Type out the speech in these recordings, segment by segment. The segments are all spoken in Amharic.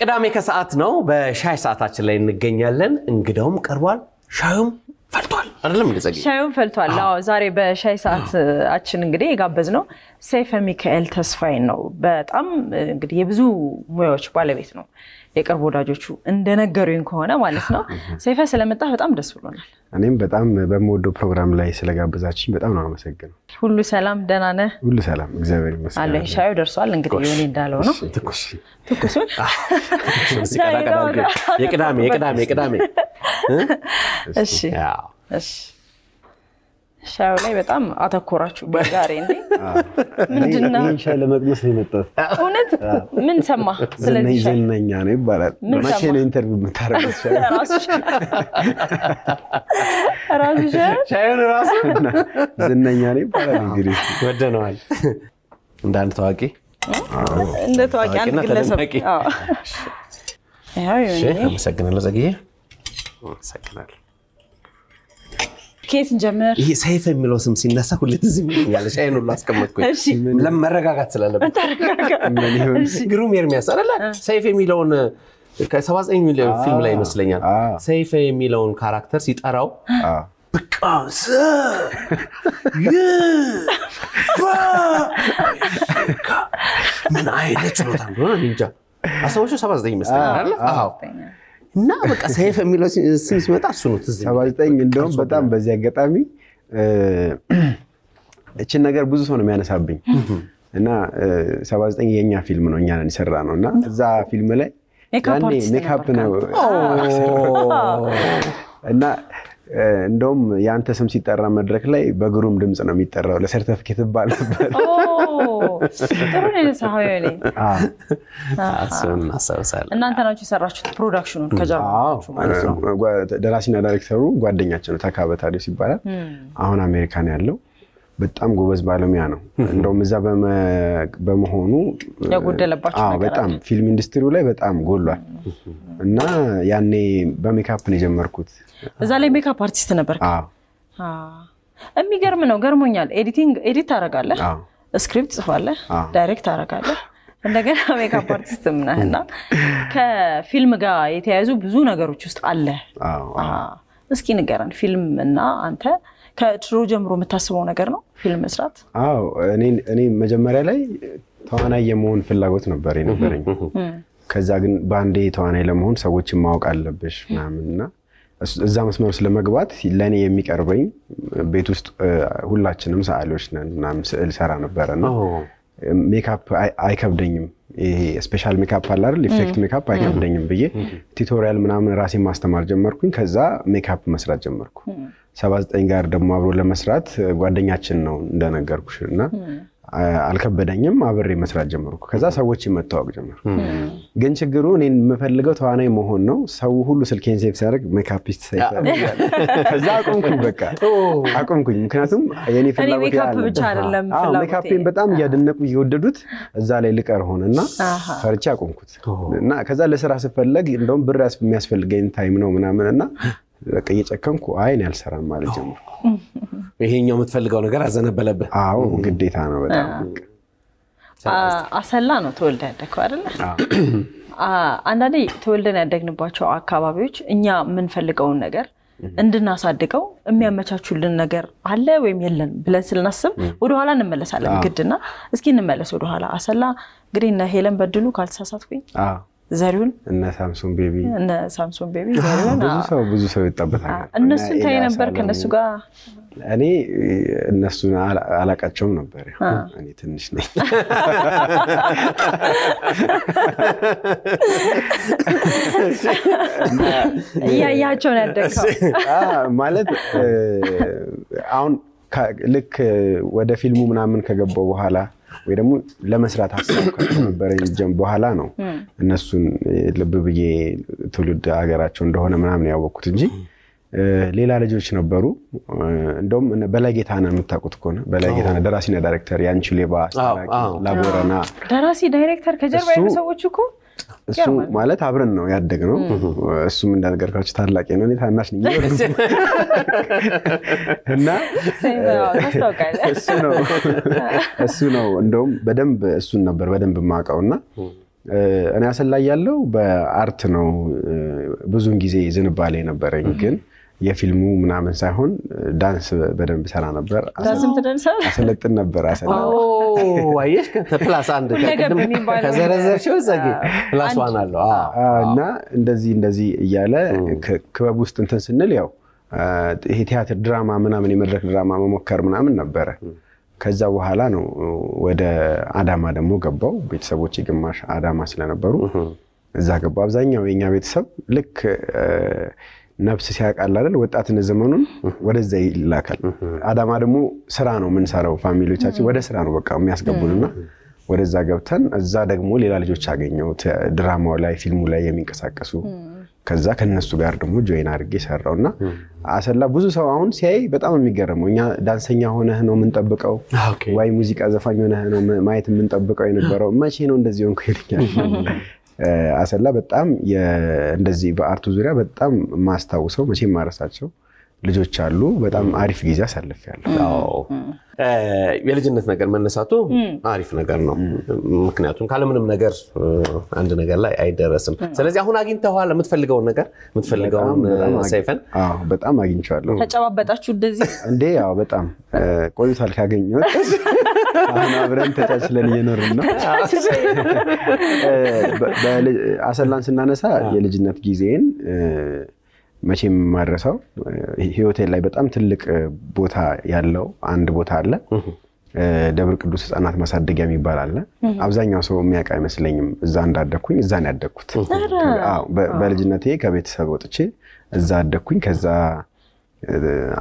ቅዳሜ ከሰዓት ነው። በሻይ ሰዓታችን ላይ እንገኛለን። እንግዳውም ቀርቧል፣ ሻዩም ፈልቷል። አይደለም እንደ ሻዩም ፈልቷል። አዎ ዛሬ በሻይ ሰዓታችን እንግዲህ የጋበዝ ነው ሰይፈ ሚካኤል ተስፋዬን ነው። በጣም እንግዲህ የብዙ ሙያዎች ባለቤት ነው። የቅርብ ወዳጆቹ እንደነገሩኝ ከሆነ ማለት ነው። ሰይፈ ስለመጣ በጣም ደስ ብሎናል። እኔም በጣም በምወደው ፕሮግራም ላይ ስለጋበዛችኝ በጣም ነው አመሰግነው። ሁሉ ሰላም፣ ደህና ነህ? ሁሉ ሰላም፣ እግዚአብሔር ይመስገን። አለ ሻዩ ደርሷል። እንግዲህ ይሁን እንዳለው ነው ትኩስ ትኩሱን የቅዳሜ የቅዳሜ የቅዳሜ እሺ እሺ ሻዩ ላይ በጣም አተኮራችሁ ዛሬ እንዴ? ምንድነው? ሻይ ለመቅመስ ነው የመጣሁት። እውነት ምን ሰማ? ስለዚህ ዝነኛ ነው ይባላል። መቼ ነው ኢንተርቪው የምታደርገው? ራሱ ሻዩን ራሱ ዝነኛ ነው ይባላል። እንግዲህ ወደነዋል እንደ አንድ ታዋቂ እንደ ታዋቂ አንድ ግለሰብ አመሰግናለሁ። ጸግዬ አመሰግናለሁ። ከየት እንጀምር? ይሄ ሰይፈ የሚለው ስም ሲነሳ ሁሌ ትዝ ይለኛል። ሻይን ሁሉ አስቀመጥኩኝ ለመረጋጋት ስላለበት ግሩም ኤርሚያስ አይደለ ሰይፍ የሚለውን ከሰባ ዘጠኝ ሚሊዮን ፊልም ላይ ይመስለኛል ሰይፈ የሚለውን ካራክተር ሲጠራው ምን አይነት ችሎታ እንደሆነ እንጃ አስታውሾ ሰባ ዘጠኝ ይመስለኛል አለ እና በቃ ሰይፍ የሚለው ስም ሲመጣ እሱ ነው ትዝ ሰባ ዘጠኝ እንደውም በጣም በዚህ አጋጣሚ እችን ነገር ብዙ ሰው ነው የሚያነሳብኝ እና ሰባ ዘጠኝ የእኛ ፊልም ነው እኛ የሰራ ነው እና እዛ ፊልም ላይ ሜካፕ ነው እና እንደውም የአንተ ስም ሲጠራ መድረክ ላይ በግሩም ድምፅ ነው የሚጠራው። ለሰርተፍኬት ባል ነበር። ጥሩ ነው የነሳኸው። እሱን እናንተ ናችሁ የሰራችሁት ፕሮዳክሽኑን ከጀርባ ደራሲና ዳይሬክተሩ ጓደኛችን ነው፣ ተካ በታዲዮስ ይባላል። አሁን አሜሪካን ያለው በጣም ጎበዝ ባለሙያ ነው። እንደውም እዛ በመሆኑ በጣም ፊልም ኢንዱስትሪው ላይ በጣም ጎሏል እና ያኔ በሜካፕ ነው የጀመርኩት። እዛ ላይ ሜካፕ አርቲስት ነበር። የሚገርም ነው፣ ገርሞኛል። ኤዲቲንግ ኤዲት ታደርጋለህ፣ ስክሪፕት ጽፋለህ፣ ዳይሬክት ታደርጋለህ፣ እንደገና ሜካፕ አርቲስት ምናህ እና ከፊልም ጋር የተያያዙ ብዙ ነገሮች ውስጥ አለ። እስኪ ንገረን ፊልም እና አንተ ከድሮ ጀምሮ የምታስበው ነገር ነው ፊልም መስራት? አዎ እኔ መጀመሪያ ላይ ተዋናይ የመሆን ፍላጎት ነበር ነበረኝ። ከዛ ግን በአንዴ ተዋናይ ለመሆን ሰዎችን ማወቅ አለብሽ ምናምን እና እዛ መስመር ለመግባት ለእኔ የሚቀርበኝ ቤት ውስጥ ሁላችንም ሰዓሊዎች ነን ምናምን ስዕል ሰራ ነበረ እና ሜካፕ አይከብደኝም ይሄ ስፔሻል ሜካፕ አለ አይደል ኢፌክት ሜካፕ አይከብደኝም ብዬ ቲቶሪያል ምናምን ራሴ ማስተማር ጀመርኩኝ ከዛ ሜካፕ መስራት ጀመርኩ 79 ጋር ደግሞ አብሮ ለመስራት ጓደኛችን ነው እንደነገርኩሽ እና አልከበደኝም። አብሬ መስራት ጀመርኩ። ከዛ ሰዎች መታወቅ ጀመር። ግን ችግሩ እኔ የምፈልገው ተዋናይ መሆን ነው። ሰው ሁሉ ስልኬን ሴፍ ሲያደርግ ሜካፒስት ከዛ አቆምኩኝ፣ በቃ አቆምኩኝ። ምክንያቱም የኔ ፍላጎትሜካፔን በጣም እያደነቁ እየወደዱት እዛ ላይ ልቀር ሆነ እና ፈርቼ አቆምኩት እና ከዛ ለስራ ስፈለግ እንደውም ብር የሚያስፈልገኝ ታይም ነው ምናምን እና በቃ እየጨከንኩ አይን አልሰራም ማለት ጀመርኩ። ይሄኛው የምትፈልገው ነገር አዘነበለብህ። አዎ ግዴታ ነው። በጣም አሰላ ነው ተወልደ ያደግከው አይደለ? አንዳንዴ ተወልደን ያደግንባቸው አካባቢዎች እኛ የምንፈልገውን ነገር እንድናሳድገው የሚያመቻቹልን ነገር አለ ወይም የለን ብለን ስልናስብ ወደኋላ እንመለሳለን ግድና። እስኪ እንመለስ ወደኋላ። አሰላ እንግዲህ እነ ሄለን በድሉ ካልተሳሳትኩኝ ዘሪሁን እነ ሳምሶን ቤቢ እነ ሳምሶን ቤቢ ዘሪሁን ብዙ ሰው ብዙ ሰው ይጣበታል። እነሱን ታይ ነበር ከነሱ ጋር እኔ እነሱን አላቃቸውም ነበር። እኔ ትንሽ ነኝ። እያያቸው ነው ያደግከው ማለት አሁን ልክ ወደ ፊልሙ ምናምን ከገባው በኋላ ወይ ደግሞ ለመስራት ሀሳብ ከነበረኝ በኋላ ነው እነሱን ልብ ብዬ ትውልድ ሀገራቸው እንደሆነ ምናምን ያወቅኩት እንጂ ሌላ ልጆች ነበሩ። እንደውም በላይ ጌታነህ የምታውቁት ከሆነ በላይ ደራሲና ዳይሬክተር የአንቺ ሌባ ላቦረና ደራሲ ዳይሬክተር ከጀርባ ያሉ ሰዎች እኮ እሱ ማለት አብረን ነው ያደግ ነው። እሱም እንደነገርኳቸው ታላቅ ነው፣ እኔ ታናሽ ነኝ። እና እሱ ነው እንደውም በደንብ እሱን ነበር በደንብ የማውቀው እና እኔ አሰላ ያለው በአርት ነው ብዙን ጊዜ ዝንባሌ ነበረኝ ግን የፊልሙ ምናምን ሳይሆን ዳንስ በደንብ ሰራ ነበር። አሰለጥን ነበር። አሰለጥን ፕላስ አንድ ከዘረዘርሽው ፕላስ ዋን አለው እና እንደዚህ እንደዚህ እያለ ክበብ ውስጥ እንትን ስንል ያው ይሄ ቲያትር ድራማ ምናምን የመድረክ ድራማ መሞከር ምናምን ነበረ። ከዛ በኋላ ነው ወደ አዳማ ደግሞ ገባው። ቤተሰቦች ግማሽ አዳማ ስለነበሩ እዛ ገባው። አብዛኛው የኛ ቤተሰብ ልክ ነፍስ ሲያውቃል አይደል ወጣትነት ዘመኑን ወደዛ ይላካል። አዳማ ደግሞ ስራ ነው የምንሰራው። ፋሚሊዎቻችን ወደ ስራ ነው በቃ የሚያስገቡንና ወደዛ ገብተን እዛ ደግሞ ሌላ ልጆች አገኘው ድራማው ላይ ፊልሙ ላይ የሚንቀሳቀሱ ከዛ ከነሱ ጋር ደግሞ ጆይን አድርጌ ሰራው እና አሰላ ብዙ ሰው አሁን ሲያይ በጣም የሚገርመው እኛ ዳንሰኛ ሆነህ ነው የምንጠብቀው ወይ ሙዚቃ ዘፋኝ ሆነህ ነው ማየት የምንጠብቀው የነበረው መቼ ነው እንደዚህ ሆንኩ ይልኛል። አሰላ በጣም እንደዚህ በአርቱ ዙሪያ በጣም ማስታውሰው መቼም ማረሳቸው ልጆች አሉ። በጣም አሪፍ ጊዜ አሳልፍ አሳልፌያለሁ። የልጅነት ነገር መነሳቱ አሪፍ ነገር ነው። ምክንያቱም ካለምንም ነገር አንድ ነገር ላይ አይደረስም። ስለዚህ አሁን አግኝተኋል የምትፈልገውን ነገር የምትፈልገውን ሰይፈን። በጣም አግኝቼዋለሁ። ተጨባበጣችሁ እንደዚህ እንዴ? ያው በጣም ቆይቷል ካገኘሁት። አሁን አብረን ተቻችለን እየኖርን ነው። አሰላን ስናነሳ የልጅነት ጊዜን መቼም የማድረሰው ህይወቴ ላይ በጣም ትልቅ ቦታ ያለው አንድ ቦታ አለ። ደብር ቅዱስ ህፃናት ማሳደጊያ የሚባል አለ። አብዛኛው ሰው የሚያውቅ አይመስለኝም። እዛ እንዳደግኩኝ እዛ ነው ያደግኩት። በልጅነቴ ከቤተሰብ ወጥቼ እዛ አደግኩኝ። ከዛ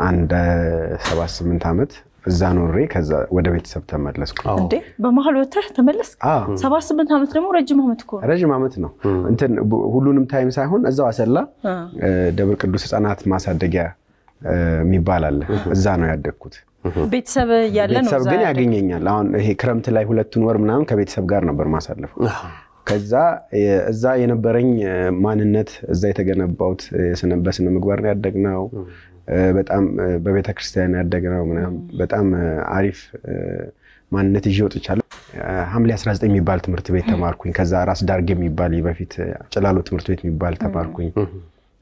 አንድ ሰባት ስምንት ዓመት እዛ ኖሬ ከዛ ወደ ቤተሰብ ተመለስኩ። በመሀል ወተህ ተመለስ። ሰባ ስምንት ዓመት ደግሞ ረጅም ዓመት እኮ ረጅም ዓመት ነው። እንትን ሁሉንም ታይም ሳይሆን እዛው አሰላ ደብረ ቅዱስ ህፃናት ማሳደጊያ የሚባል አለ። እዛ ነው ያደግኩት። ቤተሰብ እያለ ነው ቤተሰብ ግን ያገኘኛል። አሁን ይሄ ክረምት ላይ ሁለቱን ወር ምናምን ከቤተሰብ ጋር ነበር ማሳለፈው። ከዛ እዛ የነበረኝ ማንነት እዛ የተገነባውት በስነ ምግባር ነው ያደግነው። በጣም በቤተ ክርስቲያን ያደግ ነው ምናምን በጣም አሪፍ ማንነት ይዤ ወጥቻለሁ። ሐምሌ 19 የሚባል ትምህርት ቤት ተማርኩኝ። ከዛ ራስ ዳርግ የሚባል በፊት ጭላሎ ትምህርት ቤት የሚባል ተማርኩኝ።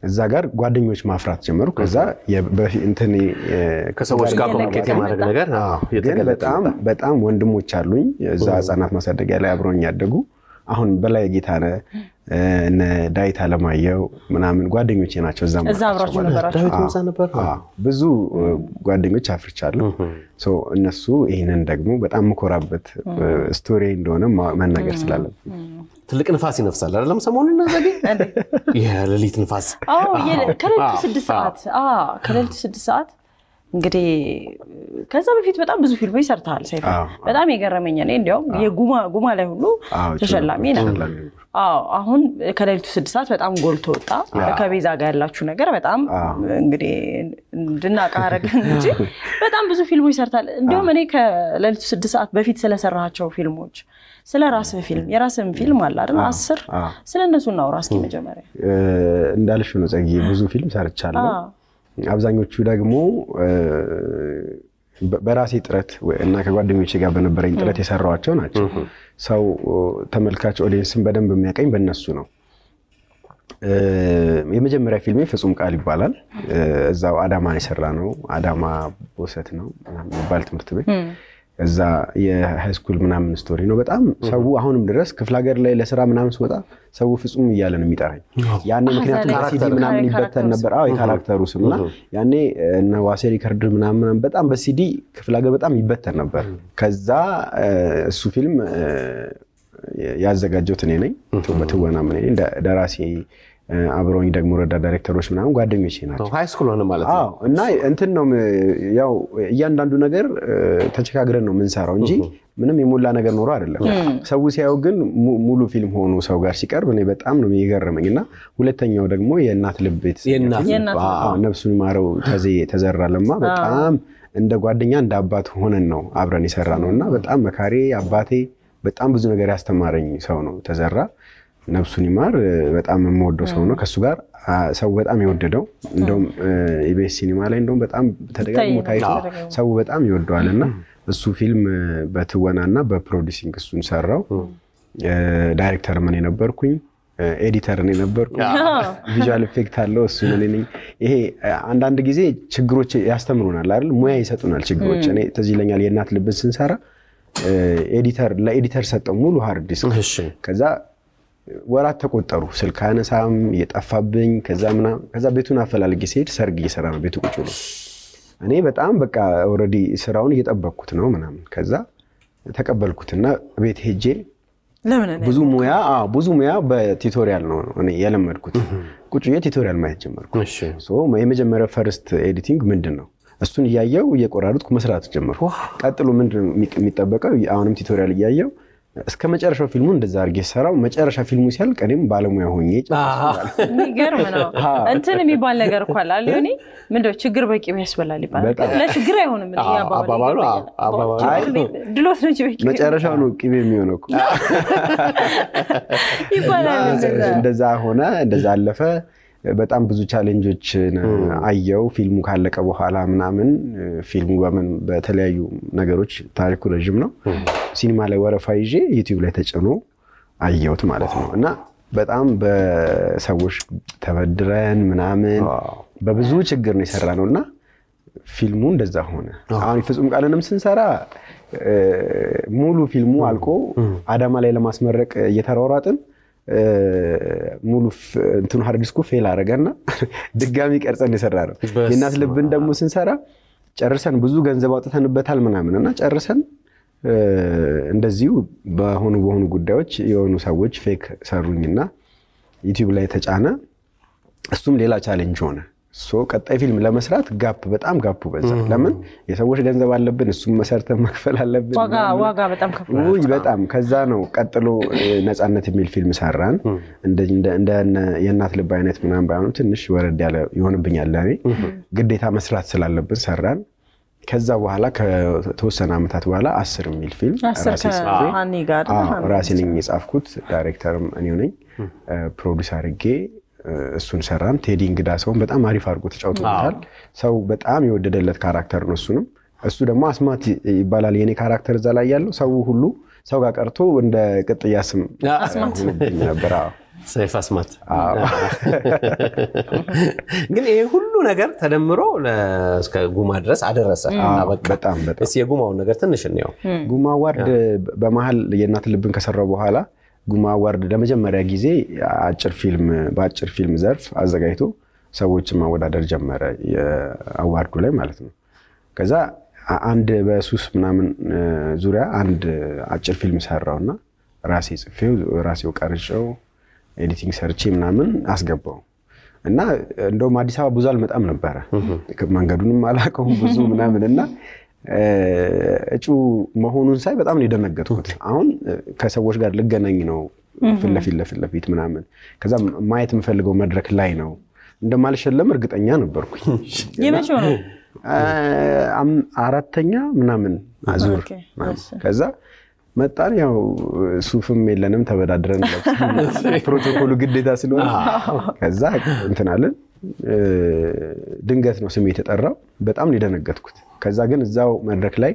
እዛ ጋር ጓደኞች ማፍራት ጀመሩ። ከዛ ከሰዎች ጋር ኮሚኒኬት የማድረግ ነገር በጣም በጣም ወንድሞች አሉኝ እዛ ህጻናት ማሳደጊያ ላይ አብረውኝ ያደጉ አሁን በላይ ጌታነህ እነ ዳዊት አለማየሁ ምናምን ጓደኞቼ ናቸው። እዛ ብዙ ጓደኞች አፍርቻለሁ። እነሱ ይህንን ደግሞ በጣም ምኮራበት ስቶሪ እንደሆነ መናገር ስላለብን ትልቅ ንፋስ ይነፍሳል አይደለም? ሰሞኑን የሌሊት ንፋስ ከሌሊቱ ስድስት ሰዓት ከሌሊቱ ስድስት ሰዓት እንግዲህ ከዛ በፊት በጣም ብዙ ፊልሞች ሰርተሃል። ሰይፉ በጣም የገረመኝ እኔ እንዲያውም የጉማ ላይ ሁሉ ተሸላሚ ነው አሁን ከሌሊቱ ስድስት ሰዓት በጣም ጎልቶ ወጣ። ከቤዛ ጋር ያላችሁ ነገር በጣም እንግዲህ እንድናውቅ አደረገን እንጂ በጣም ብዙ ፊልሞች ሰርታል። እንዲሁም እኔ ከሌሊቱ ስድስት ሰዓት በፊት ስለሰራቸው ፊልሞች ስለ ራስህ ፊልም የራስህም ፊልም አለ አይደል? አስር ስለ እነሱ እናውራ እስኪ መጀመሪያ። እንዳልሽ ነው ጸጊ፣ ብዙ ፊልም ሰርቻለሁ። አብዛኞቹ ደግሞ በራሴ ጥረት እና ከጓደኞቼ ጋር በነበረኝ ጥረት የሰራዋቸው ናቸው። ሰው ተመልካች ኦዲየንስን በደንብ የሚያቀኝ በእነሱ ነው። የመጀመሪያ ፊልሜ ፍጹም ቃል ይባላል። እዛው አዳማ የሰራ ነው። አዳማ ቦሰት ነው የሚባል ትምህርት ቤት ከዛ የሃይስኩል ምናምን ስቶሪ ነው። በጣም ሰው አሁንም ድረስ ክፍለ ሀገር ላይ ለስራ ምናምን ስወጣ ሰው ፍጹም እያለ ነው የሚጠራኝ። ያኔ ምክንያቱም ሲዲ ምናምን ይበተን ነበር። አዎ የካራክተሩ ስም እና ያኔ እነ ዋሴ ሪከርድ ምናምን በጣም በሲዲ ክፍለ ሀገር በጣም ይበተን ነበር። ከዛ እሱ ፊልም ያዘጋጀሁት እኔ ነኝ። በትወና ምን ደራሴ አብረውኝ ደግሞ ረዳ ዳይሬክተሮች ምናምን ጓደኞች ናቸው። ሃይስኩል ሆነ ማለት ነው። እና እንትን ነው ያው እያንዳንዱ ነገር ተቸጋግረን ነው የምንሰራው እንጂ ምንም የሞላ ነገር ኖሮ አይደለም። ሰው ሲያየው ግን ሙሉ ፊልም ሆኖ ሰው ጋር ሲቀርብ እኔ በጣም ነው የገረመኝ። እና ሁለተኛው ደግሞ የእናት ልብ ቤት ነፍሱን ይማረው ተዜ ተዘራ ለማ በጣም እንደ ጓደኛ እንደ አባት ሆነን ነው አብረን የሰራ ነው እና በጣም መካሬ አባቴ በጣም ብዙ ነገር ያስተማረኝ ሰው ነው ተዘራ ነብሱን ይማር በጣም የምወደው ሰው ነው። ከእሱ ጋር ሰው በጣም የወደደው እንደውም ኢቢኤስ ሲኒማ ላይ እንደውም በጣም ተደጋግሞ ታይቶ ሰው በጣም ይወደዋል እና እሱ ፊልም በትወና እና በፕሮዲሲንግ እሱን ሰራው። ዳይሬክተር ምን የነበርኩኝ ኤዲተር ነው የነበርኩ። ቪዥዋል ኢፌክት አለው እሱ ምን ነኝ። ይሄ አንዳንድ ጊዜ ችግሮች ያስተምሩናል አይደል? ሙያ ይሰጡናል ችግሮች። እኔ ትዝ ይለኛል የእናት ልብን ስንሰራ ኤዲተር ለኤዲተር ሰጠው ሙሉ ሀርድ ዲስክ ከዛ ወራት ተቆጠሩ። ስልክ አነሳም እየጠፋብኝ ከዛ ምናምን ከዛ ቤቱን አፈላልጌ ሲሄድ ሰርግ እየሰራ ነው ቤቱ ቁጭ ነው። እኔ በጣም በቃ ኦልሬዲ ስራውን እየጠበቅኩት ነው ምናምን ከዛ ተቀበልኩትና ቤት ሄጄ ብዙ ሙያ ብዙ ሙያ በቲቶሪያል ነው እኔ የለመድኩት። ቁጭ ቲቶሪያል ማየት ጀመርኩ። የመጀመሪያ ፈርስት ኤዲቲንግ ምንድን ነው? እሱን እያየው እየቆራረጥኩ መስራት ጀመርኩ። ቀጥሎ ምንድን የሚጠበቀው አሁንም ቲቶሪያል እያየው እስከ መጨረሻው ፊልሙ እንደዛ አድርጌ ሰራው። መጨረሻ ፊልሙ ሲያልቅ እኔም ባለሙያ ሆኜ የሚገርም ነው። እንትን የሚባል ነገር እኮ አለ ሊሆኔ ምንድነው ችግር በቂ ያስበላል ይባላል። ለችግር አይሆንም አባባሉ ድሎት ነው በቂ መጨረሻው ነው ቅቤ የሚሆነው ይባላል። እንደዛ ሆነ፣ እንደዛ አለፈ። በጣም ብዙ ቻሌንጆችን አየው። ፊልሙ ካለቀ በኋላ ምናምን ፊልሙ በምን በተለያዩ ነገሮች ታሪኩ ረዥም ነው። ሲኒማ ላይ ወረፋ ይዤ ዩቲዩብ ላይ ተጭኖ አየውት ማለት ነው እና በጣም በሰዎች ተበድረን ምናምን በብዙ ችግር ነው የሰራ ነው እና ፊልሙ እንደዛ ሆነ። አሁን የፍጹም ቃልንም ስንሰራ ሙሉ ፊልሙ አልቆ አዳማ ላይ ለማስመረቅ እየተሯሯጥን ሙሉ እንትኑ ሀርድ ዲስኩ ፌል አረገና ድጋሚ ቀርጸን የሰራ ነው። የእናት ልብን ደግሞ ስንሰራ ጨርሰን ብዙ ገንዘብ አውጥተንበታል ምናምን እና ጨርሰን እንደዚሁ በሆኑ በሆኑ ጉዳዮች የሆኑ ሰዎች ፌክ ሰሩኝና ዩቲዩብ ላይ ተጫነ። እሱም ሌላ ቻሌንጅ ሆነ። ቀጣይ ፊልም ለመስራት ጋፕ በጣም ጋፑ በዛ። ለምን የሰዎች ገንዘብ አለብን፣ እሱም መሰርተን መክፈል አለብን። በጣም ከዛ ነው። ቀጥሎ ነፃነት የሚል ፊልም ሰራን። እንደ የእናት ልብ አይነት ምናምን ባይሆኑ ትንሽ ወረድ ያለ ይሆንብኛል ለእኔ ግዴታ መስራት ስላለብን ሰራን። ከዛ በኋላ ከተወሰነ ዓመታት በኋላ አስር የሚል ፊልም ራሴ ነኝ የጻፍኩት፣ ዳይሬክተርም እኔው ነኝ ፕሮዲስ አድርጌ እሱን ሰራም። ቴዲ እንግዳ ሰውን በጣም አሪፍ አድርጎ ተጫውቶታል። ሰው በጣም የወደደለት ካራክተር ነው። እሱንም እሱ ደግሞ አስማት ይባላል። የኔ ካራክተር እዛ ላይ ያለው ሰው ሁሉ ሰው ጋር ቀርቶ እንደ ቅጥያ ስም ነበር። ሰይፍ አስማት። ግን ይሄ ሁሉ ነገር ተደምሮ እስከ ጉማ ድረስ አደረሰ። በጣም የጉማውን ነገር ትንሽ እንየው። ጉማ ዋርድ በመሀል የእናት ልብን ከሰራው በኋላ ጉማ አዋርድ ለመጀመሪያ ጊዜ አጭር ፊልም በአጭር ፊልም ዘርፍ አዘጋጅቶ ሰዎችን ማወዳደር ጀመረ፣ አዋርዱ ላይ ማለት ነው። ከዛ አንድ በሱስ ምናምን ዙሪያ አንድ አጭር ፊልም ሰራውና ራሴ ጽፌው ራሴው ቀርጨው ኤዲቲንግ ሰርቼ ምናምን አስገባው እና እንደውም አዲስ አበባ ብዙ አልመጣም ነበረ መንገዱንም አላውቀውም ብዙ ምናምን እና እጩ መሆኑን ሳይ በጣም ነው የደነገጥኩት። አሁን ከሰዎች ጋር ልገናኝ ነው ፊትለፊት ለፊት ምናምን ከዛ ማየት የምፈልገው መድረክ ላይ ነው እንደማልሸለም እርግጠኛ ነበርኩኝ። የመቼው ነው? አራተኛ ምናምን አዙር። ከዛ መጣን። ያው ሱፍም የለንም ተበዳድረን ፕሮቶኮሉ ግዴታ ስለሆነ ከዛ እንትናለን። ድንገት ነው ስሜ የተጠራው። በጣም ነው የደነገጥኩት። ከዛ ግን እዛው መድረክ ላይ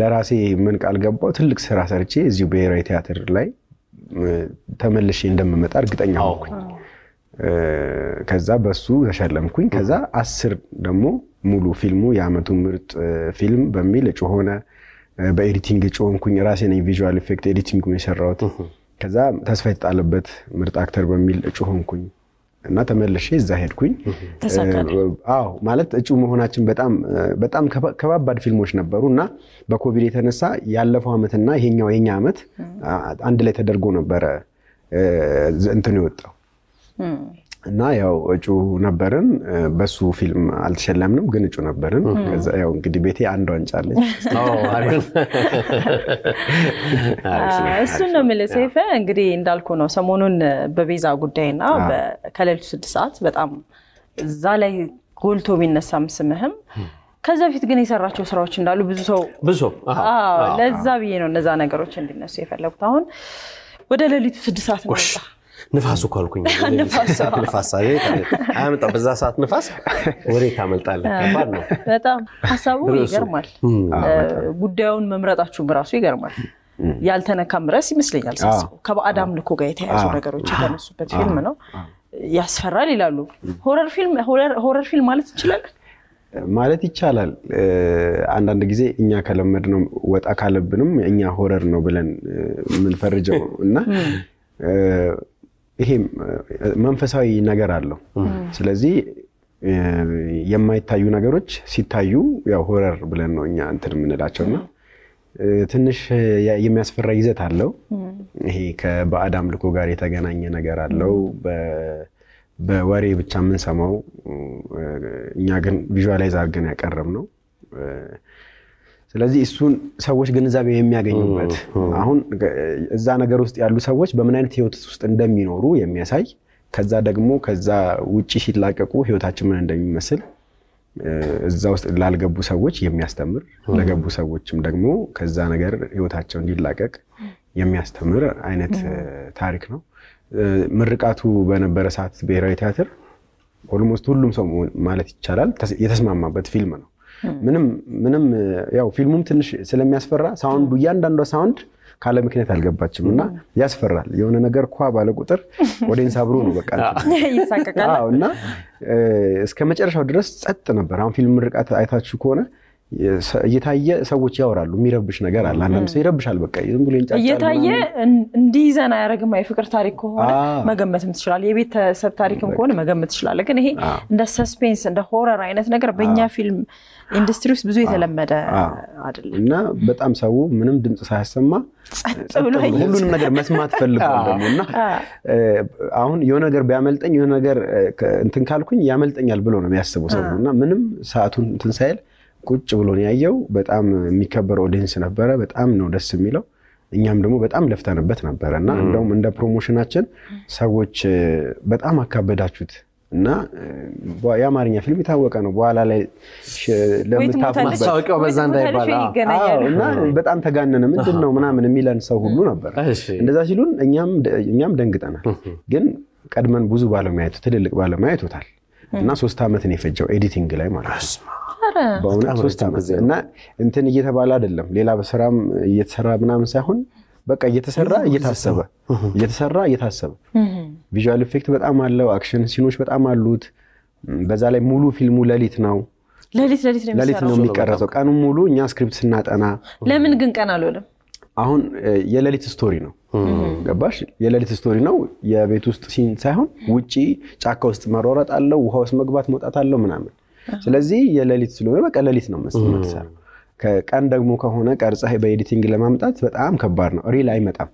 ለራሴ ምን ቃል ገባው ትልቅ ስራ ሰርቼ እዚሁ ብሔራዊ ቲያትር ላይ ተመልሼ እንደምመጣ እርግጠኛ ሆንኩኝ። ከዛ በሱ ተሸለምኩኝ። ከዛ አስር ደግሞ ሙሉ ፊልሙ የአመቱ ምርጥ ፊልም በሚል እጩ ሆነ። በኤዲቲንግ እጩ ሆንኩኝ። ራሴ ነኝ ቪዥዋል ኢፌክት ኤዲቲንግ የሰራሁት። ከዛ ተስፋ የተጣለበት ምርጥ አክተር በሚል እጩ ሆንኩኝ። እና ተመልሼ እዛ ሄድኩኝ። አዎ ማለት እጩ መሆናችን በጣም ከባባድ ፊልሞች ነበሩ እና በኮቪድ የተነሳ ያለፈው ዓመትና ይሄኛው የኛ ዓመት አንድ ላይ ተደርጎ ነበረ እንትን የወጣው እና ያው እጩ ነበርን። በሱ ፊልም አልተሸለምንም፣ ግን እጩ ነበርን። ያው እንግዲህ ቤቴ አንድ ዋንጫ አለች። እሱን ነው የምልህ ሰይፈ። እንግዲህ እንዳልኩ ነው ሰሞኑን በቤዛ ጉዳይና ከሌሊቱ ስድስት ሰዓት በጣም እዛ ላይ ጎልቶ ቢነሳም ስምህም ከዛ በፊት ግን የሰራቸው ስራዎች እንዳሉ ብዙ ሰው ብዙ ለዛ ብዬ ነው እነዛ ነገሮች እንዲነሱ የፈለጉት። አሁን ወደ ሌሊቱ ስድስት ሰዓት ነው ንፋሱ ካልኩኝ ንፋስ በዛ ሰዓት ንፋስ ወሬ ታመልጣለህ? ከባድ ነው በጣም ሀሳቡ ይገርማል። ጉዳዩን መምረጣችሁም ራሱ ይገርማል። ያልተነካም ርዕስ ይመስለኛል ሳስበው ከባዕድ አምልኮ ጋር የተያዙ ነገሮች የተነሱበት ፊልም ነው። ያስፈራል ይላሉ። ሆረር ፊልም ማለት እንችላለን ማለት ይቻላል። አንዳንድ ጊዜ እኛ ከለመድነው ወጣ ካለብንም እኛ ሆረር ነው ብለን የምንፈርጀው እና ይሄ መንፈሳዊ ነገር አለው። ስለዚህ የማይታዩ ነገሮች ሲታዩ ያው ሆረር ብለን ነው እኛ እንትን የምንላቸውና ትንሽ የሚያስፈራ ይዘት አለው። ይሄ ከባዕድ አምልኮ ጋር የተገናኘ ነገር አለው። በወሬ ብቻ የምንሰማው እኛ ግን ቪዥዋላይዝ አድርገን ያቀረብ ነው ስለዚህ እሱን ሰዎች ግንዛቤ የሚያገኙበት አሁን እዛ ነገር ውስጥ ያሉ ሰዎች በምን አይነት ህይወት ውስጥ እንደሚኖሩ የሚያሳይ ከዛ ደግሞ ከዛ ውጭ ሲላቀቁ ህይወታችን ምን እንደሚመስል እዛ ውስጥ ላልገቡ ሰዎች የሚያስተምር ለገቡ ሰዎችም ደግሞ ከዛ ነገር ህይወታቸው እንዲላቀቅ የሚያስተምር አይነት ታሪክ ነው። ምርቃቱ በነበረ ሰዓት ብሔራዊ ቲያትር ኦልሞስት ሁሉም ሰው ማለት ይቻላል የተስማማበት ፊልም ነው። ምንም ምንም ያው ፊልሙም ትንሽ ስለሚያስፈራ ሳውንዱ እያንዳንዷ ሳውንድ ካለ ምክንያት አልገባችም እና ያስፈራል። የሆነ ነገር ኳ ባለ ቁጥር ወደንስ አብሮ ነው በቃ እና እስከ መጨረሻው ድረስ ጸጥ ነበር። አሁን ፊልም ምርቃት አይታችሁ ከሆነ እየታየ ሰዎች ያወራሉ። የሚረብሽ ነገር አለ። አንዳንድ ሰው ይረብሻል። በቃ ዝም ብሎ እየታየ እንዲይዘን አያደርግም። የፍቅር ታሪክ ከሆነ መገመትም ትችላለህ። የቤተሰብ ታሪክም ከሆነ መገመት ትችላለህ። ግን ይሄ እንደ ሰስፔንስ እንደ ሆረር አይነት ነገር በእኛ ፊልም ኢንዱስትሪ ውስጥ ብዙ የተለመደ አይደለም እና በጣም ሰው ምንም ድምፅ ሳያሰማ ሁሉንም ነገር መስማት ፈልጓል ደግሞ እና አሁን የሆነ ነገር ቢያመልጠኝ የሆነ ነገር እንትን ካልኩኝ ያመልጠኛል ብሎ ነው የሚያስበው ሰው እና ምንም ሰዓቱን እንትን ሳይል ቁጭ ብሎ ነው ያየው። በጣም የሚከበር ኦዲንስ ነበረ። በጣም ነው ደስ የሚለው። እኛም ደግሞ በጣም ለፍተንበት ነበረ እና እንደውም እንደ ፕሮሞሽናችን ሰዎች በጣም አካበዳችሁት እና የአማርኛ ፊልም የታወቀ ነው። በኋላ ላይ ለምታማስታወቂያው በዛ እንዳይባል እና በጣም ተጋነነ ምንድን ነው ምናምን የሚለን ሰው ሁሉ ነበር። እንደዛ ሲሉን እኛም ደንግጠናል። ግን ቀድመን ብዙ ባለሙያ ትልልቅ ባለሙያ አይቶታል። እና ሶስት ዓመት ነው የፈጀው ኤዲቲንግ ላይ ማለት ነው። በእውነት ሶስት ዓመት እና እንትን እየተባለ አይደለም ሌላ በስራም እየተሰራ ምናምን ሳይሆን በቃ እየተሰራ እየታሰበ እየተሰራ እየታሰበ ቪዥዋል ኢፌክት በጣም አለው። አክሽን ሲኖች በጣም አሉት። በዛ ላይ ሙሉ ፊልሙ ለሊት ነው ለሊት ነው የሚቀረጸው። ቀኑ ሙሉ እኛ ስክሪፕት ስናጠና። ለምን ግን ቀን አልሆነም? አሁን የሌሊት ስቶሪ ነው ገባሽ? የሌሊት ስቶሪ ነው። የቤት ውስጥ ሲን ሳይሆን ውጪ ጫካ ውስጥ መሯረጥ አለው፣ ውሃ ውስጥ መግባት መውጣት አለው ምናምን። ስለዚህ የሌሊት ስለሆነ በቃ ሌሊት ነው መሰራ ቀን ደግሞ ከሆነ ቀርጸህ በኤዲቲንግ ለማምጣት በጣም ከባድ ነው። ሪል አይመጣም።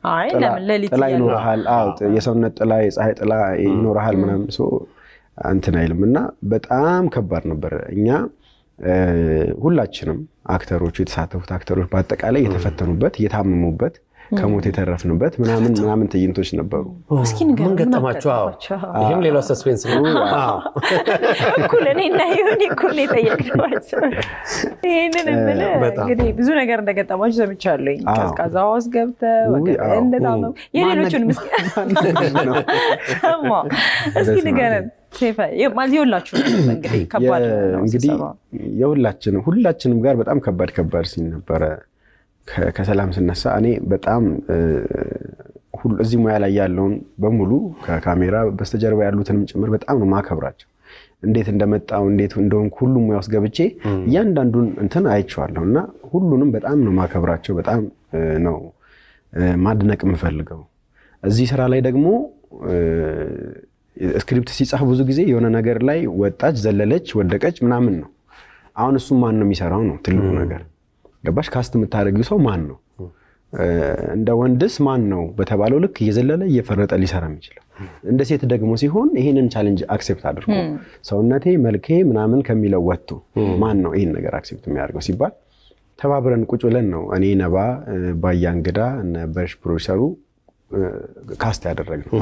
ጥላ የሰውነት ጥላ፣ የፀሐይ ጥላ ይኖረሃል ምናምን እንትን አይልም እና በጣም ከባድ ነበር። እኛ ሁላችንም አክተሮቹ የተሳተፉት አክተሮች በአጠቃላይ የተፈተኑበት፣ የታመሙበት ከሞት የተረፍንበት ምናምን ምናምን ትዕይንቶች ነበሩ። ምን ገጠማችሁ? ይህም ሌላ ሰስፔንስ ነው። እኩል እኔና ይሁን እኩል የጠየቅነዋቸው ይህንን የምልህ እንግዲህ ብዙ ነገር እንደገጠማቸው ሰምቻለኝ። ቀዝቃዛ ውስጥ ገብተህ እንደታመም የሌሎቹን እስኪ ንገረን። እንግዲህ የሁላችን ሁላችንም ጋር በጣም ከባድ ከባድ ሲል ነበረ ከሰላም ስነሳ እኔ በጣም እዚህ ሙያ ላይ ያለውን በሙሉ ከካሜራ በስተጀርባ ያሉትንም ጭምር በጣም ነው ማከብራቸው። እንዴት እንደመጣው እንዴት እንደሆንኩ ሁሉም ሙያ ውስጥ ገብቼ እያንዳንዱን እንትን አይቼዋለሁ እና ሁሉንም በጣም ነው ማከብራቸው። በጣም ነው ማድነቅ የምፈልገው። እዚህ ስራ ላይ ደግሞ ስክሪፕት ሲጻፍ ብዙ ጊዜ የሆነ ነገር ላይ ወጣች፣ ዘለለች፣ ወደቀች ምናምን ነው። አሁን እሱም ማን ነው የሚሰራው ነው ትልቁ ነገር ገባሽ? ካስት የምታደርጊው ሰው ማን ነው? እንደ ወንድስ ማን ነው በተባለው ልክ እየዘለለ እየፈረጠ ሊሰራ የሚችለው እንደ ሴት ደግሞ ሲሆን ይህንን ቻሌንጅ አክሴፕት አድርጎ ሰውነቴ፣ መልኬ ምናምን ከሚለው ወጥቶ ማን ነው ይህን ነገር አክሴፕት የሚያደርገው ሲባል ተባብረን ቁጭ ብለን ነው እኔ ነባ፣ ባያ እንግዳ፣ በሽ ፕሮዲሰሩ ካስት ያደረግነው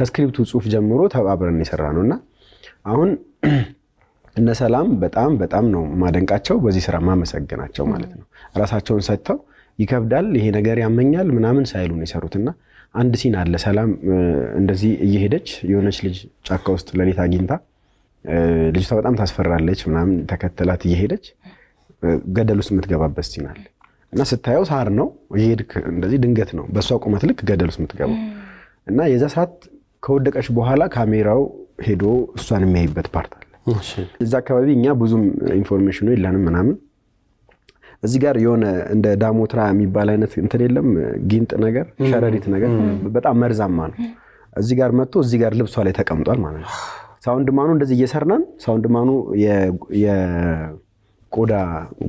ከስክሪፕቱ ጽሁፍ ጀምሮ ተባብረን የሰራ ነው እና አሁን እነ ሰላም በጣም በጣም ነው ማደንቃቸው፣ በዚህ ስራ ማመሰግናቸው ማለት ነው። ራሳቸውን ሰጥተው ይከብዳል፣ ይሄ ነገር ያመኛል ምናምን ሳይሉ ነው የሰሩትና አንድ ሲን አለ። ሰላም እንደዚህ እየሄደች የሆነች ልጅ ጫካ ውስጥ ለሌት አግኝታ ልጅቷ በጣም ታስፈራለች ምናምን ተከተላት እየሄደች ገደል ውስጥ የምትገባበት ሲን አለ እና ስታየው ሳር ነው እየሄድክ እንደዚህ ድንገት ነው በእሷ ቁመት ልክ ገደል ውስጥ የምትገባው እና የዛ ሰዓት ከወደቀች በኋላ ካሜራው ሄዶ እሷን የሚያይበት ፓርታል እዛ አካባቢ እኛ ብዙም ኢንፎርሜሽኑ የለንም ምናምን እዚህ ጋር የሆነ እንደ ዳሞትራ የሚባል አይነት እንትን የለም ጊንጥ ነገር ሸረሪት ነገር በጣም መርዛማ ነው እዚህ ጋር መጥቶ እዚህ ጋር ልብሷ ላይ ተቀምጧል ማለት ነው ሳውንድ ማኑ እንደዚህ እየሰርናን ሳውንድ ማኑ የቆዳ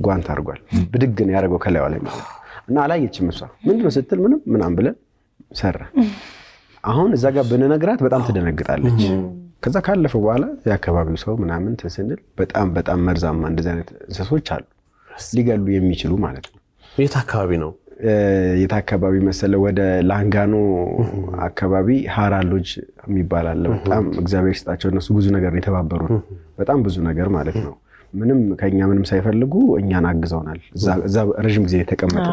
ጓንት አድርጓል ብድግ ነው ያደረገው ከላይዋ ላይ ማለት እና አላየችም እሷ ምንድነው ስትል ምንም ምናም ብለን ሰራ አሁን እዛ ጋር ብንነግራት በጣም ትደነግጣለች ከዛ ካለፈ በኋላ የአካባቢው ሰው ምናምን ስንል በጣም በጣም መርዛማ እንደዚህ አይነት እንስሶች አሉ ሊገሉ የሚችሉ ማለት ነው። የት አካባቢ ነው? የት አካባቢ መሰለ? ወደ ላንጋኖ አካባቢ ሀራ ሎጅ የሚባል አለ። በጣም እግዚአብሔር ይስጣቸው እነሱ ብዙ ነገር የተባበሩ በጣም ብዙ ነገር ማለት ነው። ምንም ከኛ ምንም ሳይፈልጉ እኛን አግዘውናል። እዛ ረዥም ጊዜ የተቀመጠ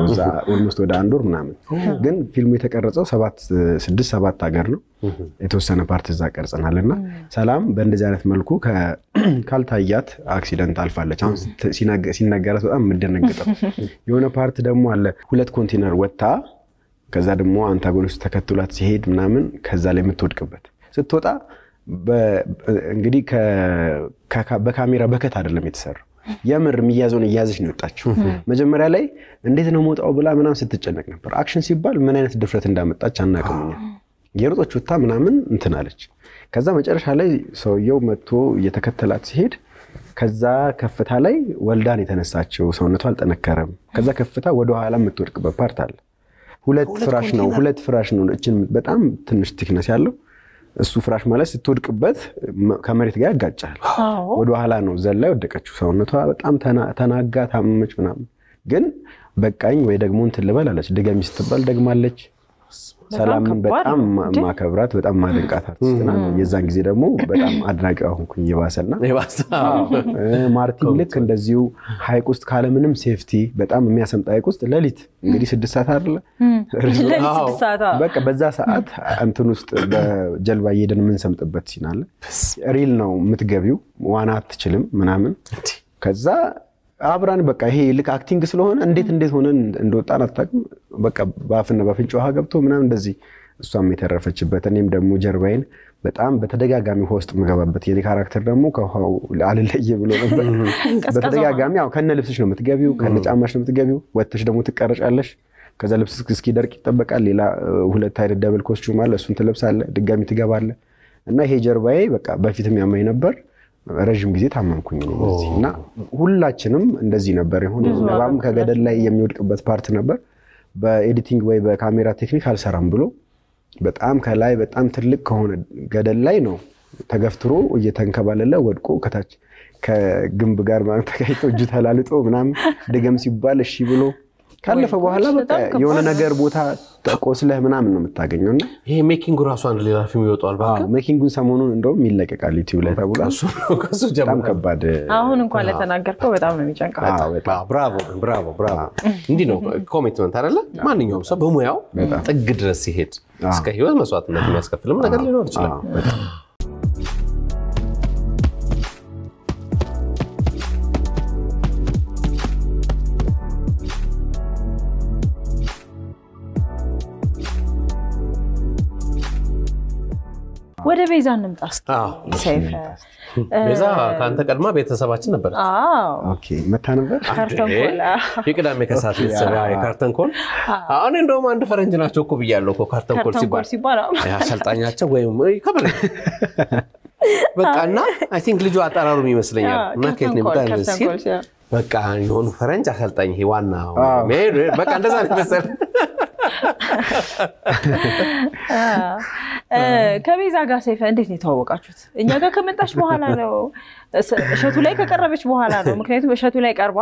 ኦልሞስት ወደ አንድ ወር ምናምን። ግን ፊልሙ የተቀረጸው ስድስት ሰባት ሀገር ነው። የተወሰነ ፓርት እዛ ቀርጸናል እና ሰላም በእንደዚህ አይነት መልኩ ካልታያት አክሲደንት አልፋለች። አሁን ሲነገራት በጣም የምደነግጠው የሆነ ፓርት ደግሞ አለ። ሁለት ኮንቴነር ወጥታ ከዛ ደግሞ አንታጎኒስቱ ተከትሏት ሲሄድ ምናምን ከዛ ላይ የምትወድቅበት ስትወጣ እንግዲህ በካሜራ በከት አይደለም የተሰሩ የምር የሚያዘውን እያዘች ነው የወጣችው። መጀመሪያ ላይ እንዴት ነው መውጣው ብላ ምናምን ስትጨነቅ ነበር። አክሽን ሲባል ምን አይነት ድፍረት እንዳመጣች አናውቅም የሮጦች ወታ ምናምን እንትን አለች። ከዛ መጨረሻ ላይ ሰውየው መጥቶ እየተከተላት ሲሄድ ከዛ ከፍታ ላይ ወልዳን የተነሳችው ሰውነቷ አልጠነከረም። ከዛ ከፍታ ወደኋላ የምትወድቅበት ፓርት አለ። ሁለት ፍራሽ ነው ሁለት ፍራሽ ነው። እችን በጣም ትንሽ ቲክነስ ያለው እሱ ፍራሽ ማለት ስትወድቅበት ከመሬት ጋር ያጋጫል። ወደ ኋላ ነው ዘላ የወደቀችው። ሰውነቷ በጣም ተናጋ፣ ታመመች ምናምን። ግን በቃኝ ወይ ደግሞ እንትን ልበል አለች። ድገሚ ስትባል ደግማለች። ሰላምን በጣም ማከብራት በጣም ማደንቃት አርቲስት ናት። የዛን ጊዜ ደግሞ በጣም አድናቂ አሁንኩኝ የባሰና ማርቲን ልክ እንደዚሁ ሀይቅ ውስጥ ካለምንም ሴፍቲ በጣም የሚያሰምጥ ሀይቅ ውስጥ ሌሊት እንግዲህ ስድስት ሰዓት አይደለ በቃ በዛ ሰዓት እንትን ውስጥ በጀልባ እየሄደን የምንሰምጥበት ሲናለ ሪል ነው የምትገቢው፣ ዋና አትችልም ምናምን ከዛ አብራን በቃ ይሄ ልክ አክቲንግ ስለሆነ እንዴት እንዴት ሆነን እንደወጣን አታውቅም። በቃ በአፍና በአፍንጫ ውሃ ገብቶ ምናምን እንደዚህ እሷም የተረፈችበት እኔም ደግሞ ጀርባዬን በጣም በተደጋጋሚ ውሃ ውስጥ የምገባበት የኔ ካራክተር ደግሞ ከውሃው አልለየ ብሎ ነበር። በተደጋጋሚ ያው ከነ ልብስሽ ነው የምትገቢው፣ ከነ ጫማሽ ነው የምትገቢው። ወጥተሽ ደግሞ ትቀረጫለሽ። ከዛ ልብስ እስኪደርቅ ይጠበቃል። ሌላ ሁለት አይነት ደብል ኮስቹም አለ፣ እሱን ትለብሳለ፣ ድጋሚ ትገባለ እና ይሄ ጀርባዬ በቃ በፊትም ያማኝ ነበር ረዥም ጊዜ ታመምኩኝ እና ሁላችንም እንደዚህ ነበር። ሆን ነባም ከገደል ላይ የሚወድቅበት ፓርት ነበር። በኤዲቲንግ ወይ በካሜራ ቴክኒክ አልሰራም ብሎ በጣም ከላይ በጣም ትልቅ ከሆነ ገደል ላይ ነው ተገፍትሮ እየተንከባለለ ወድቆ ከታች ከግንብ ጋር ተጋጭቶ እጁ ተላልጦ ምናምን ድገም ሲባል እሺ ብሎ ካለፈ በኋላ የሆነ ነገር ቦታ ቆስለህ ምናምን ነው የምታገኘው እና ይሄ ሜኪንጉ ራሱ አንድ ሌላ ፊልም ይወጣል ሜኪንጉን ሰሞኑን እንደውም ይለቀቃል ዩቲዩብ ላይ ተብሏል ከባድ አሁን እንኳን ለተናገርከው በጣም ነው የሚጨንቀው እንዲህ ነው ኮሚትመንት አለ ማንኛውም ሰው በሙያው ጥግ ድረስ ሲሄድ እስከ ህይወት መስዋዕትነት የሚያስከፍልም ነገር ሊኖር ይችላል ወደ ቤዛ እንምጣ ቤዛ ከአንተ ቀድማ ቤተሰባችን ነበረ። መታ ነበር የቅዳሜ ከሰዓት ቤተሰብ የካርተን አሁን እንደውም አንድ ፈረንጅ ናቸው እኮ ብያለሁ ካርተንኮል ካርተን ሲባል አሰልጣኛቸው ወይም ከበለ በቃ እና አይ ቲንክ ልጁ አጠራሩም ይመስለኛል እና ከየት ነው የመጣ ሲል በቃ የሆኑ ፈረንጅ አሰልጣኝ ዋና በቃ እንደዛ ነው መሰለህ ከቤዛ ጋር ሰይፈ እንዴት ነው የተዋወቃችሁት? እኛ ጋር ከመጣች በኋላ ነው፣ እሸቱ ላይ ከቀረበች በኋላ ነው። ምክንያቱም እሸቱ ላይ ቀርባ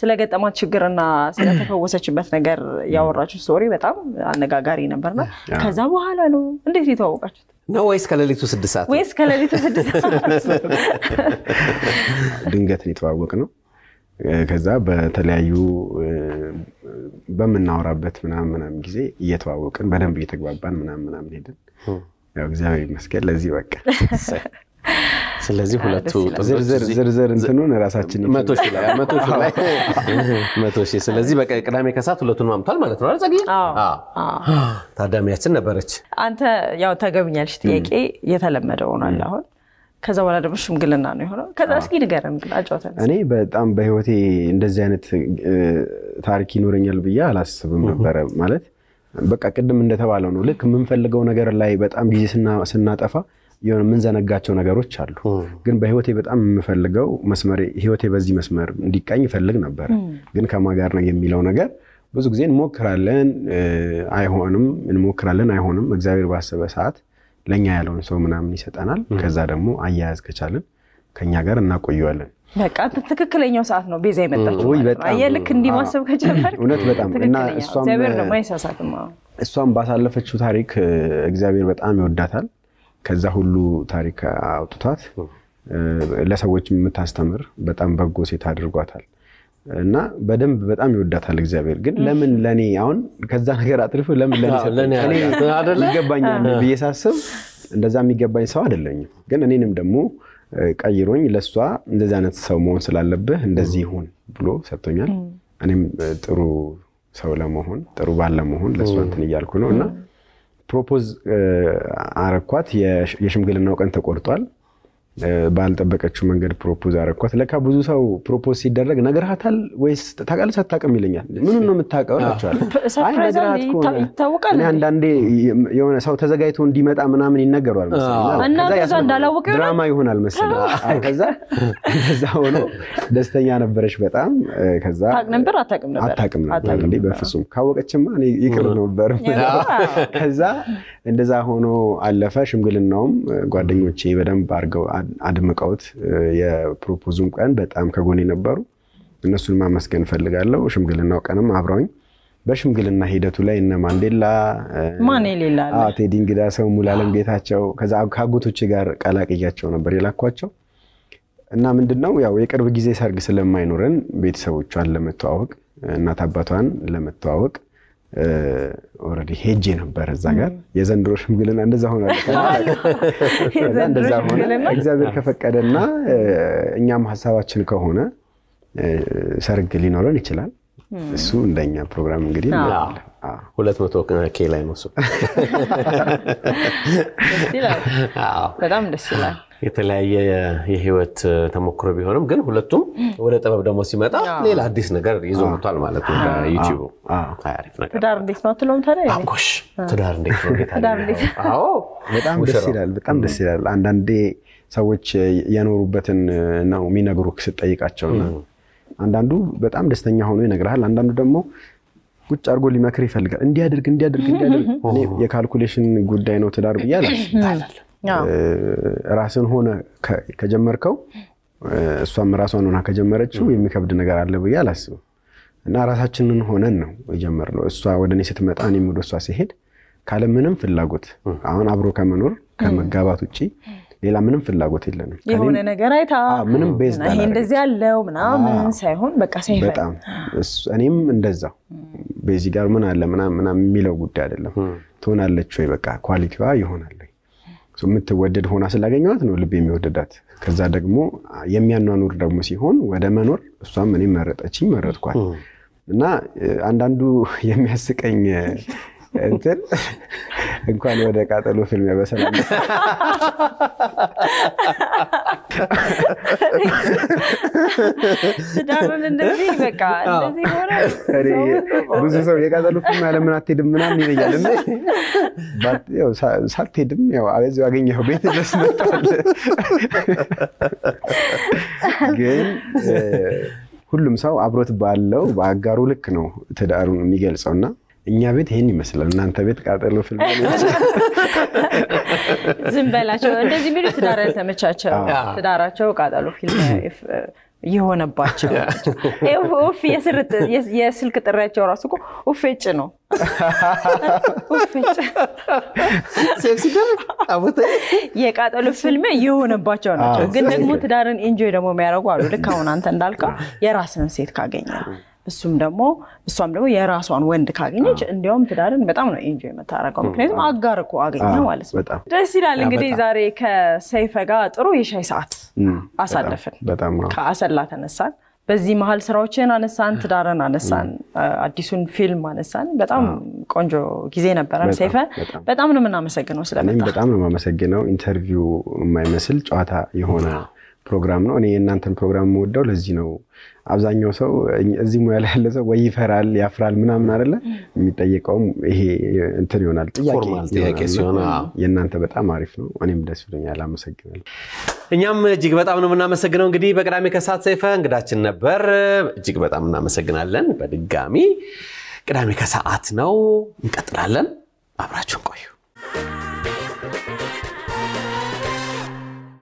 ስለገጠማት ችግርና ስለተፈወሰችበት ነገር ያወራችሁ ስቶሪ በጣም አነጋጋሪ ነበርና ከዛ በኋላ ነው። እንዴት ነው የተዋወቃችሁት? ነው ወይስ ከሌሊቱ ስድስት ሰዓት ወይስ ከሌሊቱ ስድስት ሰዓት ድንገት የተዋወቅ ነው። ከዛ በተለያዩ በምናወራበት ምናምን ምናምን ጊዜ እየተዋወቅን በደንብ እየተግባባን ምናምን ምናምን ሄድን። ያው እግዚአብሔር ይመስገን ለዚህ በቃ። ስለዚህ ሁለቱ ዝርዝር እንትኑን ራሳችን መቶ ሺህ ስለዚህ ቅዳሜ ከሰዓት ሁለቱን ማምቷል ማለት ነው። ጸጊ ታዳሚያችን ነበረች። አንተ ያው ተገብኛልሽ ጥያቄ የተለመደ ሆኗል አሁን ከዛ በኋላ ደግሞ ሽምግልና ነው የሆነው። ከዛ እስኪ ንገረን አጫውተን። እኔ በጣም በህይወቴ እንደዚህ አይነት ታሪክ ይኖረኛል ብዬ አላስብም ነበረ። ማለት በቃ ቅድም እንደተባለው ነው። ልክ የምንፈልገው ነገር ላይ በጣም ጊዜ ስናጠፋ የሆነ የምንዘነጋቸው ነገሮች አሉ። ግን በህይወቴ በጣም የምፈልገው መስመር ህይወቴ በዚህ መስመር እንዲቃኝ ይፈልግ ነበረ። ግን ከማን ጋር ነው የሚለው ነገር ብዙ ጊዜ እንሞክራለን፣ አይሆንም፣ እንሞክራለን፣ አይሆንም። እግዚአብሔር ባሰበ ሰዓት ለእኛ ያለውን ሰው ምናምን ይሰጠናል። ከዛ ደግሞ አያያዝ ከቻልን ከእኛ ጋር እናቆየዋለን። በቃ ትክክለኛው ሰዓት ነው ቤዛ የመጣችው አየህ። ልክ እንዲህ ማሰብ ከጀመርክ እውነት በጣም እና እሷም ባሳለፈችው ታሪክ እግዚአብሔር በጣም ይወዳታል። ከዛ ሁሉ ታሪክ አውጥቷት ለሰዎች የምታስተምር በጣም በጎ ሴት አድርጓታል። እና በደንብ በጣም ይወዳታል እግዚአብሔር። ግን ለምን ለእኔ አሁን ከዛ ነገር አትርፍ ለምን ይገባኛል ብዬ ሳስብ እንደዛ የሚገባኝ ሰው አይደለኝም። ግን እኔንም ደግሞ ቀይሮኝ ለእሷ እንደዚህ አይነት ሰው መሆን ስላለብህ እንደዚህ ይሁን ብሎ ሰጥቶኛል። እኔም ጥሩ ሰው ለመሆን ጥሩ ባል ለመሆን ለእሷ እንትን እያልኩ ነው እና ፕሮፖዝ አረኳት። የሽምግልናው ቀን ተቆርጧል። ባልጠበቀችው መንገድ ፕሮፖዝ አረኳት። ለካ ብዙ ሰው ፕሮፖዝ ሲደረግ ነግርሃታል ወይስ ታውቃለች አታውቅም ይለኛል። ምኑን ነው የምታውቀው እላቸዋለሁ። አንዳንዴ የሆነ ሰው ተዘጋጅቶ እንዲመጣ ምናምን ይነገሯል ድራማ ይሆናል መሰለኝ። ከዛ እንደዛ ሆኖ ደስተኛ ነበረች በጣም። ከዛ ነበር አታውቅም ነበር በፍጹም ካወቀችማ ይቅር ነበር። ከዛ እንደዛ ሆኖ አለፈ። ሽምግልናውም ጓደኞቼ በደንብ አድርገው አድምቀውት የፕሮፖዙም ቀን በጣም ከጎኔ ነበሩ። እነሱን ማመስገን እፈልጋለሁ። ሽምግልናው ቀንም አብረውኝ በሽምግልና ሂደቱ ላይ እነ ማንዴላ፣ ማን ቴዲ እንግዳ ሰው፣ ሙላለም ጌታቸው ከዛ ጋር ቀላቅያቸው ነበር የላኳቸው እና ምንድን ነው ያው የቅርብ ጊዜ ሰርግ ስለማይኖረን ቤተሰቦቿን ለመተዋወቅ እናት አባቷን ለመተዋወቅ ኦልሬዲ ሄጄ ነበር እዛ ጋር የዘንድሮ ሽምግልና እንደዛ ሆነ። እንደዛ ሆነ እግዚአብሔር ከፈቀደና እኛም ሀሳባችን ከሆነ ሰርግ ሊኖረን ይችላል። እሱ እንደኛ ፕሮግራም እንግዲህ ሁለት መቶ ኬ ላይ ነው በጣም ደስ ይላል የተለያየ የህይወት ተሞክሮ ቢሆንም ግን ሁለቱም ወደ ጥበብ ደግሞ ሲመጣ ሌላ አዲስ ነገር ይዞ መጥቷል ማለት ነው በዩቲዩቡ ትዳር እንዴት ነው ትለውም ታዲያሽ ትዳር እንዴት ነው በጣም ደስ ይላል በጣም ደስ ይላል አንዳንዴ ሰዎች የኖሩበትን ነው የሚነግሩ ስትጠይቃቸውና አንዳንዱ በጣም ደስተኛ ሆኖ ይነግርሃል አንዳንዱ ደግሞ ቁጭ አድርጎ ሊመክር ይፈልጋል። እንዲያደርግ እንዲያደርግ እንዲያደርግ የካልኩሌሽን ጉዳይ ነው ትዳር ብዬ ራስን ሆነ ከጀመርከው እሷም ራሷን ሆና ከጀመረችው የሚከብድ ነገር አለ ብዬ አላስብም። እና ራሳችንን ሆነን ነው የጀመርነው። እሷ ወደ እኔ ስትመጣ እኔም ወደ እሷ ሲሄድ ካለምንም ፍላጎት አሁን አብሮ ከመኖር ከመጋባት ውጭ ሌላ ምንም ፍላጎት የለንም። የሆነ ነገር አይታ ምንም ቤዝ ይሄ እንደዚህ ያለው ምናምን ሳይሆን በቃ በጣም እኔም እንደዛ ቤዚ ጋር ምን አለ ምናምን የሚለው ጉዳይ አይደለም። ትሆናለች ወይ በቃ ኳሊቲዋ ይሆናል የምትወደድ ሆና ስላገኘዋት ነው ልብ የሚወደዳት። ከዛ ደግሞ የሚያኗኑር ደግሞ ሲሆን ወደ መኖር እሷም እኔ መረጠችኝ መረጥኳል። እና አንዳንዱ የሚያስቀኝ እንትን እንኳን ወደ ቃጠሎ ፊልም ያበሰላል ብዙ ሰው የቃጠሎ ፊልም ያለምን አትሄድም ምናምን ይለኛል ሳትሄድም ያው በዚሁ አገኘው ቤት ድረስ መጣል ግን ሁሉም ሰው አብሮት ባለው በአጋሩ ልክ ነው ትዳሩን የሚገልጸው እና እኛ ቤት ይህን ይመስላል። እናንተ ቤት ቃጠሎ ፍል ዝም በላቸው እንደዚህ የሚሉ ትዳር ያልተመቻቸው ትዳራቸው ቃጠሎ ፊልም የሆነባቸው የስልክ ጥሪያቸው ራሱ እኮ ውፌጭ ነው የቃጠሎ ፍልም የሆነባቸው ናቸው። ግን ደግሞ ትዳርን ኢንጆይ ደግሞ የሚያደርጉ አሉ። ልክ አሁን አንተ እንዳልከው የራስን ሴት ካገኘ እሱም ደግሞ እሷም ደግሞ የራሷን ወንድ ካገኘች እንዲያውም ትዳርን በጣም ነው ኢንጆ የምታደርገው። ምክንያቱም አጋር እኮ አገኘ ማለት ነው። ደስ ይላል። እንግዲህ ዛሬ ከሰይፈ ጋር ጥሩ የሻይ ሰዓት አሳለፍን፣ ከአሰላ ተነሳን። በዚህ መሀል ስራዎችን አነሳን፣ ትዳርን አነሳን፣ አዲሱን ፊልም አነሳን። በጣም ቆንጆ ጊዜ ነበረን። ሰይፈ በጣም ነው የምናመሰግነው ስለመጣ። በጣም ነው የማመሰግነው። ኢንተርቪው የማይመስል ጨዋታ የሆነ ፕሮግራም ነው። እኔ የእናንተን ፕሮግራም የምወደው ለዚህ ነው። አብዛኛው ሰው እዚህ ሙያ ላይ ያለ ሰው ወይ ይፈራል፣ ያፍራል ምናምን አይደለ? የሚጠየቀውም ይሄ እንትን ይሆናል ጥያቄ ሲሆን የእናንተ በጣም አሪፍ ነው። እኔም ደስ ብሎኛል፣ አመሰግናለሁ። እኛም እጅግ በጣም ነው የምናመሰግነው። እንግዲህ በቅዳሜ ከሰዓት ሰይፈ እንግዳችን ነበር። እጅግ በጣም እናመሰግናለን። በድጋሚ ቅዳሜ ከሰዓት ነው፣ እንቀጥላለን። አብራችሁን ቆዩ።